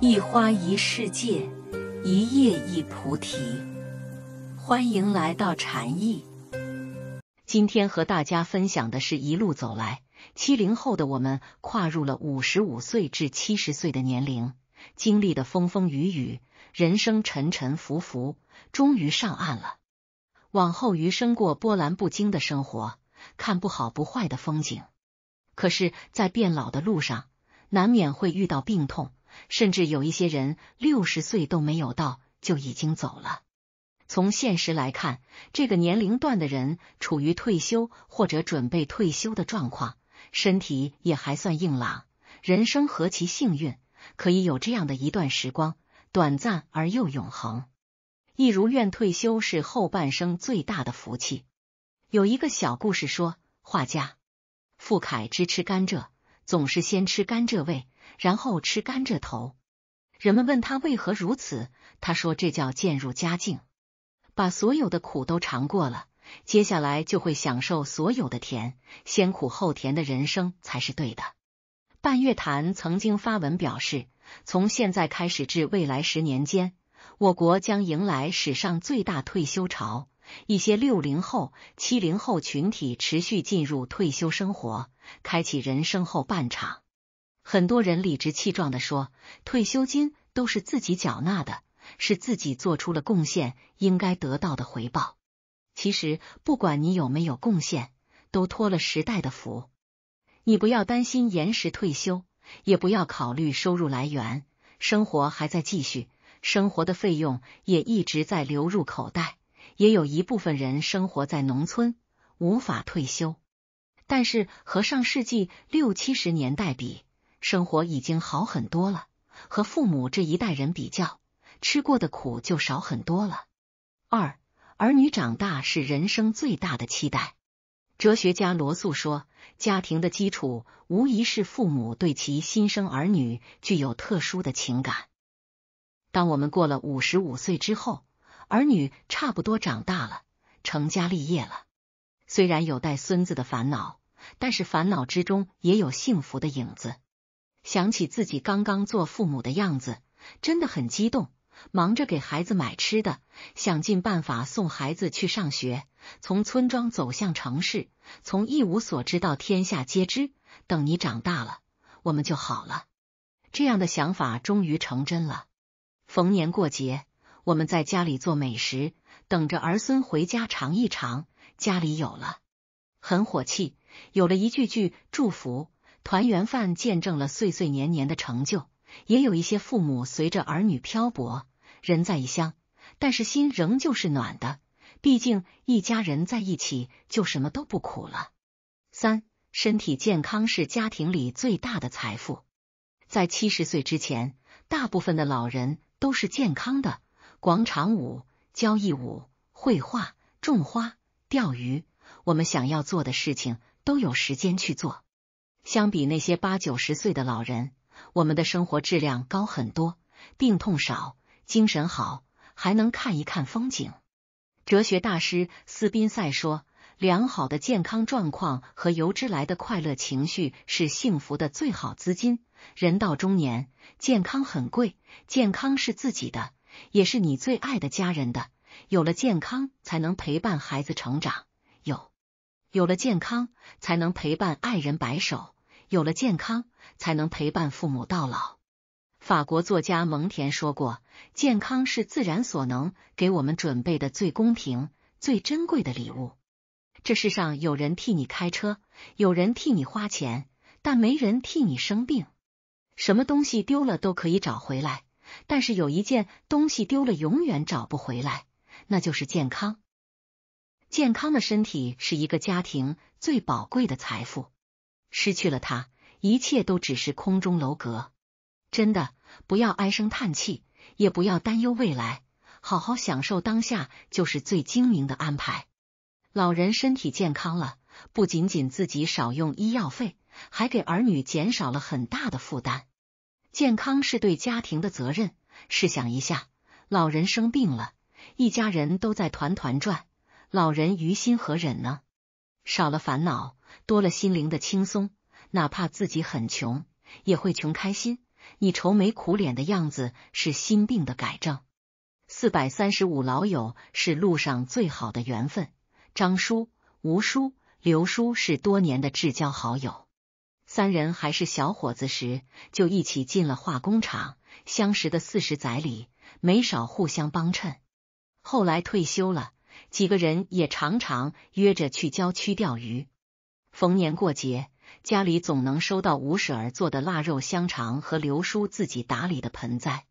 一花一世界，一叶一菩提。欢迎来到禅意。今天和大家分享的是一路走来，七零后的我们跨入了五十五岁至七十岁的年龄，经历的风风雨雨，人生沉沉浮浮，终于上岸了。往后余生，过波澜不惊的生活，看不好不坏的风景。可是，在变老的路上，难免会遇到病痛。甚至有一些人六十岁都没有到就已经走了。从现实来看，这个年龄段的人处于退休或者准备退休的状况，身体也还算硬朗。人生何其幸运，可以有这样的一段时光，短暂而又永恒。一如愿退休是后半生最大的福气。有一个小故事说，画家傅凯只吃甘蔗，总是先吃甘蔗味。然后吃甘蔗头。人们问他为何如此，他说：“这叫渐入佳境，把所有的苦都尝过了，接下来就会享受所有的甜。先苦后甜的人生才是对的。”半月谈曾经发文表示，从现在开始至未来十年间，我国将迎来史上最大退休潮，一些六零后、七零后群体持续进入退休生活，开启人生后半场。很多人理直气壮地说，退休金都是自己缴纳的，是自己做出了贡献应该得到的回报。其实，不管你有没有贡献，都托了时代的福。你不要担心延迟退休，也不要考虑收入来源，生活还在继续，生活的费用也一直在流入口袋。也有一部分人生活在农村，无法退休，但是和上世纪六七十年代比。生活已经好很多了，和父母这一代人比较，吃过的苦就少很多了。二儿女长大是人生最大的期待。哲学家罗素说，家庭的基础无疑是父母对其新生儿女具有特殊的情感。当我们过了五十五岁之后，儿女差不多长大了，成家立业了。虽然有带孙子的烦恼，但是烦恼之中也有幸福的影子。想起自己刚刚做父母的样子，真的很激动，忙着给孩子买吃的，想尽办法送孩子去上学，从村庄走向城市，从一无所知到天下皆知。等你长大了，我们就好了。这样的想法终于成真了。逢年过节，我们在家里做美食，等着儿孙回家尝一尝。家里有了，很火气，有了一句句祝福。团圆饭见证了岁岁年年的成就，也有一些父母随着儿女漂泊，人在异乡，但是心仍旧是暖的。毕竟一家人在一起，就什么都不苦了。三，身体健康是家庭里最大的财富。在七十岁之前，大部分的老人都是健康的。广场舞、交谊舞、绘画、种花、钓鱼，我们想要做的事情都有时间去做。相比那些八九十岁的老人，我们的生活质量高很多，病痛少，精神好，还能看一看风景。哲学大师斯宾塞说：“良好的健康状况和由之来的快乐情绪是幸福的最好资金。”人到中年，健康很贵，健康是自己的，也是你最爱的家人的。有了健康，才能陪伴孩子成长；有有了健康，才能陪伴爱人白首。有了健康，才能陪伴父母到老。法国作家蒙田说过：“健康是自然所能给我们准备的最公平、最珍贵的礼物。”这世上有人替你开车，有人替你花钱，但没人替你生病。什么东西丢了都可以找回来，但是有一件东西丢了永远找不回来，那就是健康。健康的身体是一个家庭最宝贵的财富。失去了他，一切都只是空中楼阁。真的，不要唉声叹气，也不要担忧未来，好好享受当下就是最精明的安排。老人身体健康了，不仅仅自己少用医药费，还给儿女减少了很大的负担。健康是对家庭的责任。试想一下，老人生病了，一家人都在团团转，老人于心何忍呢？少了烦恼。多了心灵的轻松，哪怕自己很穷，也会穷开心。你愁眉苦脸的样子是心病的改正。四百三十五老友是路上最好的缘分。张叔、吴叔、刘叔是多年的至交好友，三人还是小伙子时就一起进了化工厂，相识的四十载里没少互相帮衬。后来退休了，几个人也常常约着去郊区钓鱼。逢年过节，家里总能收到吴婶儿做的腊肉香肠和刘叔自己打理的盆栽。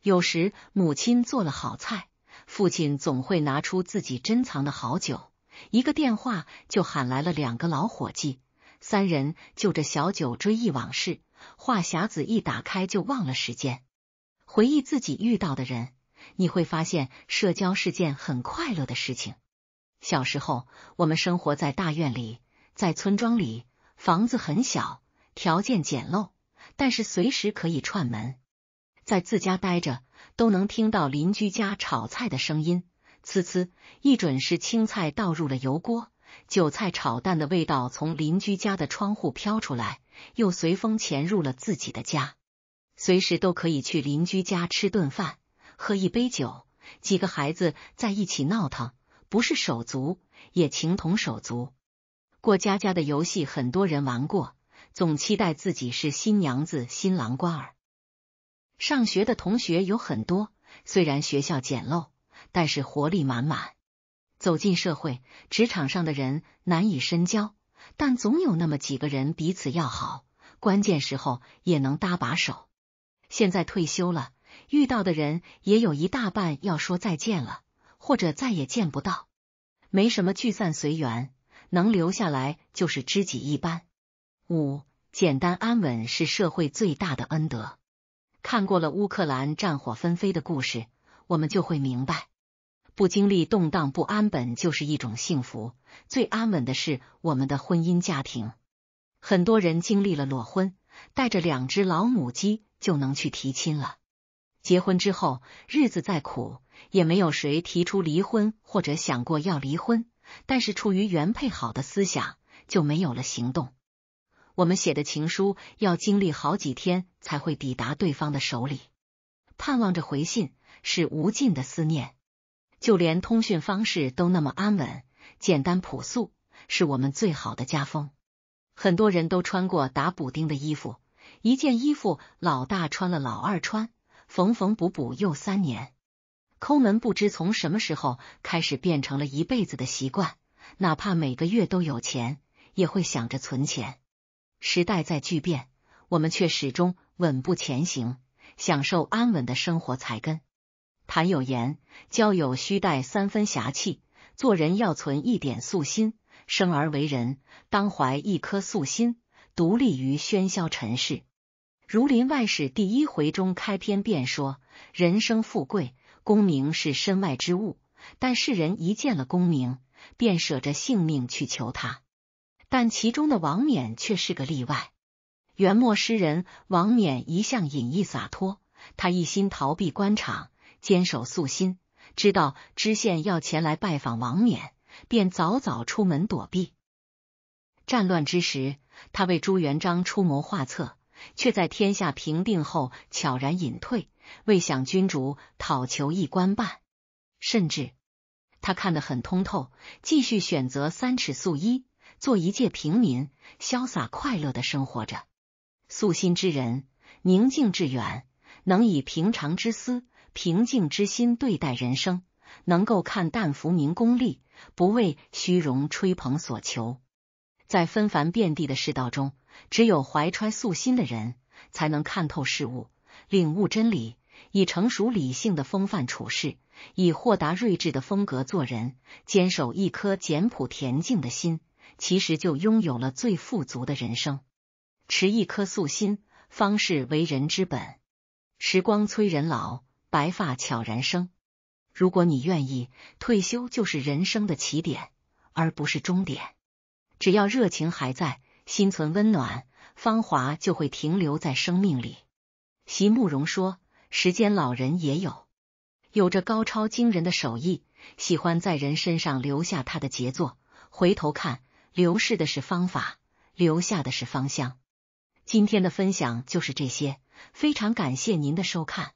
有时母亲做了好菜，父亲总会拿出自己珍藏的好酒，一个电话就喊来了两个老伙计，三人就着小酒追忆往事。话匣子一打开，就忘了时间，回忆自己遇到的人，你会发现社交是件很快乐的事情。小时候，我们生活在大院里。在村庄里，房子很小，条件简陋，但是随时可以串门。在自家待着，都能听到邻居家炒菜的声音，呲呲，一准是青菜倒入了油锅。韭菜炒蛋的味道从邻居家的窗户飘出来，又随风潜入了自己的家。随时都可以去邻居家吃顿饭，喝一杯酒，几个孩子在一起闹腾，不是手足，也情同手足。过家家的游戏，很多人玩过，总期待自己是新娘子、新郎官儿。上学的同学有很多，虽然学校简陋，但是活力满满。走进社会，职场上的人难以深交，但总有那么几个人彼此要好，关键时候也能搭把手。现在退休了，遇到的人也有一大半要说再见了，或者再也见不到，没什么聚散随缘。能留下来就是知己一般。五简单安稳是社会最大的恩德。看过了乌克兰战火纷飞的故事，我们就会明白，不经历动荡不安本就是一种幸福。最安稳的是我们的婚姻家庭。很多人经历了裸婚，带着两只老母鸡就能去提亲了。结婚之后，日子再苦，也没有谁提出离婚或者想过要离婚。但是出于原配好的思想，就没有了行动。我们写的情书要经历好几天才会抵达对方的手里，盼望着回信是无尽的思念。就连通讯方式都那么安稳、简单、朴素，是我们最好的家风。很多人都穿过打补丁的衣服，一件衣服老大穿了，老二穿，缝缝补补又三年。抠门不知从什么时候开始变成了一辈子的习惯，哪怕每个月都有钱，也会想着存钱。时代在巨变，我们却始终稳步前行，享受安稳的生活。才根，谭有言：交友须带三分侠气，做人要存一点素心。生而为人，当怀一颗素心，独立于喧嚣尘世。《儒林外史》第一回中开篇便说：人生富贵。功名是身外之物，但世人一见了功名，便舍着性命去求他。但其中的王冕却是个例外。元末诗人王冕一向隐逸洒脱，他一心逃避官场，坚守素心。知道知县要前来拜访王冕，便早早出门躲避。战乱之时，他为朱元璋出谋划策，却在天下平定后悄然隐退。为想君主讨求一官半，甚至他看得很通透，继续选择三尺素衣，做一介平民，潇洒快乐的生活着。素心之人，宁静致远，能以平常之思、平静之心对待人生，能够看淡浮名功利，不为虚荣吹捧所求。在纷繁遍地的世道中，只有怀揣素心的人，才能看透事物。领悟真理，以成熟理性的风范处事，以豁达睿智的风格做人，坚守一颗简朴恬静的心，其实就拥有了最富足的人生。持一颗素心，方是为人之本。时光催人老，白发悄然生。如果你愿意，退休就是人生的起点，而不是终点。只要热情还在，心存温暖，芳华就会停留在生命里。席慕容说：“时间老人也有，有着高超惊人的手艺，喜欢在人身上留下他的杰作。回头看，流逝的是方法，留下的是方向。”今天的分享就是这些，非常感谢您的收看。